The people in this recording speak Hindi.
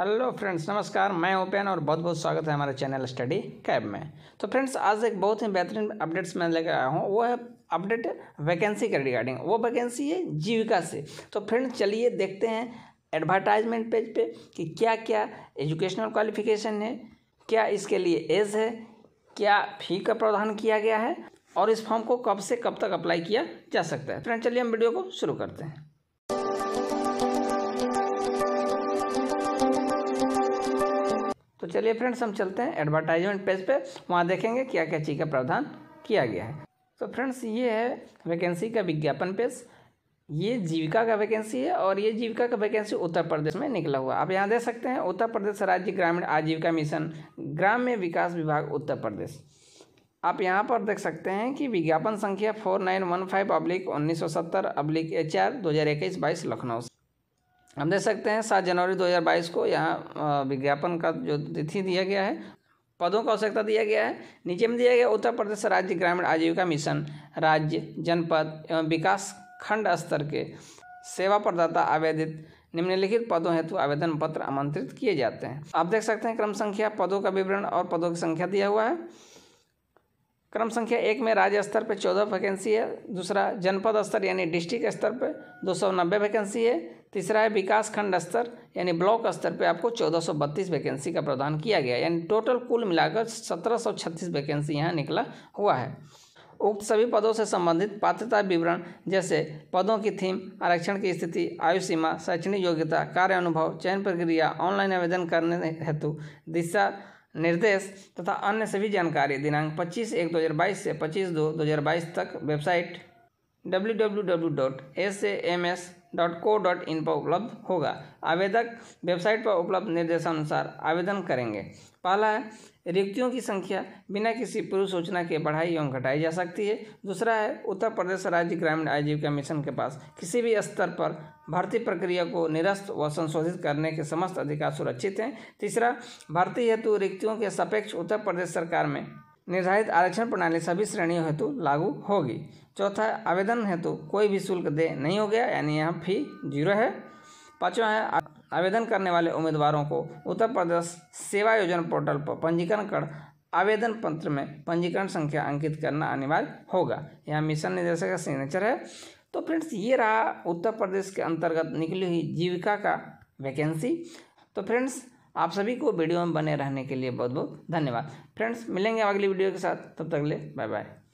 हेलो फ्रेंड्स नमस्कार मैं ओपेन और बहुत बहुत स्वागत है हमारे चैनल स्टडी कैब में तो फ्रेंड्स आज एक बहुत ही बेहतरीन अपडेट्स मैं लेकर आया हूँ वो है अपडेट वैकेंसी के रिगार्डिंग वो वैकेंसी है जीविका से तो फ्रेंड्स चलिए देखते हैं एडवर्टाइजमेंट पेज पे कि क्या क्या एजुकेशनल क्वालिफिकेशन है क्या इसके लिए एज है क्या फी का प्रावधान किया गया है और इस फॉर्म को कब से कब तक अप्लाई किया जा सकता है फ्रेंड चलिए हम वीडियो को शुरू करते हैं तो चलिए फ्रेंड्स हम चलते हैं एडवर्टाइजमेंट पेज पे वहाँ देखेंगे क्या क्या चीज़ का प्रावधान किया गया है तो फ्रेंड्स ये है वैकेंसी का विज्ञापन पेज ये जीविका का वैकेंसी है और ये जीविका का वैकेंसी उत्तर प्रदेश में निकला हुआ आप यहाँ देख सकते हैं उत्तर प्रदेश राज्य ग्रामीण आजीविका मिशन ग्राम्य विकास विभाग उत्तर प्रदेश आप यहाँ पर देख सकते हैं कि विज्ञापन संख्या फोर नाइन वन फाइव अब्लिक उन्नीस सौ सत्तर अब्लिक एच आर दो हज़ार इक्कीस बाईस लखनऊ हम देख सकते हैं सात जनवरी 2022 को यहाँ विज्ञापन का जो तिथि दिया गया है पदों का आवश्यकता दिया गया है नीचे में दिया गया उत्तर प्रदेश राज्य ग्रामीण आजीविका मिशन राज्य जनपद एवं विकास खंड स्तर के सेवा प्रदाता आवेदित निम्नलिखित पदों हेतु आवेदन पत्र आमंत्रित किए जाते हैं आप देख सकते हैं क्रम संख्या पदों का विवरण और पदों की संख्या दिया हुआ है क्रम संख्या एक में राज्य स्तर पर चौदह वैकेंसी है दूसरा जनपद स्तर यानी डिस्ट्रिक्ट स्तर पर दो सौ नब्बे वैकेंसी है तीसरा है विकास खंड स्तर यानी ब्लॉक स्तर पर आपको चौदह सौ बत्तीस वैकेंसी का प्रदान किया गया यानी टोटल कुल मिलाकर सत्रह सौ छत्तीस वैकेंसी यहाँ निकला हुआ है उक्त सभी पदों से संबंधित पात्रता विवरण जैसे पदों की थीम आरक्षण की स्थिति आयु सीमा शैक्षणिक योग्यता कार्य अनुभव चयन प्रक्रिया ऑनलाइन आवेदन करने हेतु दिशा निर्देश तथा अन्य सभी जानकारी दिनांक 25 एक 2022 से 25 दो 2022 तक website W W W dot S M S dot co dot in पर उपलब्ध होगा आवेदक वेबसाइट पर उपलब्ध निर्देशानुसार आवेदन करेंगे पहला है रिक्तियों की संख्या बिना किसी पूर्व सूचना के बढ़ाई एवं घटाई जा सकती है दूसरा है उत्तर प्रदेश राज्य ग्रामीण आजीविका मिशन के पास किसी भी स्तर पर भर्ती प्रक्रिया को निरस्त व संशोधित करने के समस्त अधिकार सुरक्षित हैं तीसरा भर्ती हेतु रिक्तियों के सापेक्ष उत्तर प्रदेश सरकार में निर्धारित आरक्षण प्रणाली सभी श्रेणियों हेतु लागू होगी चौथा आवेदन हेतु कोई भी शुल्क दे नहीं हो गया यानी यहाँ फी जीरो है पाँचवा है आवेदन करने वाले उम्मीदवारों को उत्तर प्रदेश सेवा योजना पोर्टल पर पंजीकरण कर आवेदन पत्र में पंजीकरण संख्या अंकित करना अनिवार्य होगा यह मिशन निदेशक का सिग्नेचर है तो फ्रेंड्स ये रहा उत्तर प्रदेश के अंतर्गत निकली हुई जीविका का वैकेंसी तो फ्रेंड्स आप सभी को वीडियो में बने रहने के लिए बहुत बहुत धन्यवाद फ्रेंड्स मिलेंगे अगली वीडियो के साथ तब तक ले बाय बाय